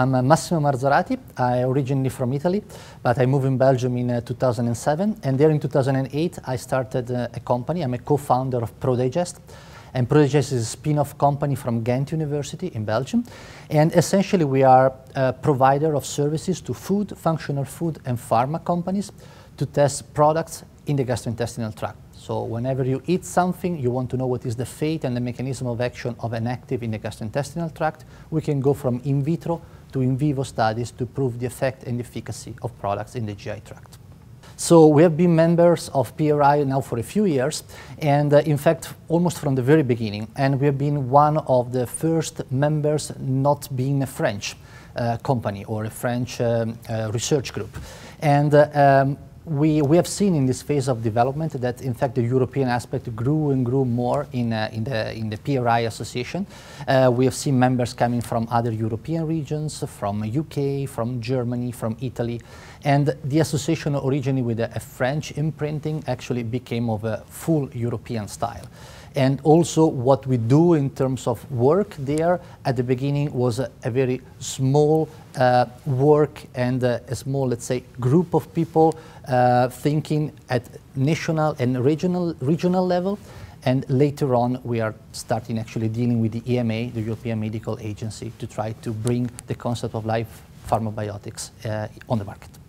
I'm Massimo Marzorati. I originally from Italy, but I moved in Belgium in uh, 2007. And there in 2008, I started uh, a company. I'm a co-founder of ProDigest. And ProDigest is a spin-off company from Ghent University in Belgium. And essentially, we are a provider of services to food, functional food, and pharma companies to test products in the gastrointestinal tract. So whenever you eat something, you want to know what is the fate and the mechanism of action of an active in the gastrointestinal tract. We can go from in vitro to in vivo studies to prove the effect and efficacy of products in the GI tract. So we have been members of PRI now for a few years, and uh, in fact, almost from the very beginning. And we have been one of the first members not being a French uh, company or a French um, uh, research group. And uh, um, we, we have seen in this phase of development that in fact the European aspect grew and grew more in, uh, in, the, in the PRI association. Uh, we have seen members coming from other European regions, from UK, from Germany, from Italy. And the association originally with a, a French imprinting actually became of a full European style. And also what we do in terms of work there at the beginning was a, a very small uh, work and uh, a small, let's say, group of people uh, thinking at national and regional, regional level. And later on, we are starting actually dealing with the EMA, the European Medical Agency, to try to bring the concept of life pharmacobiotics uh, on the market.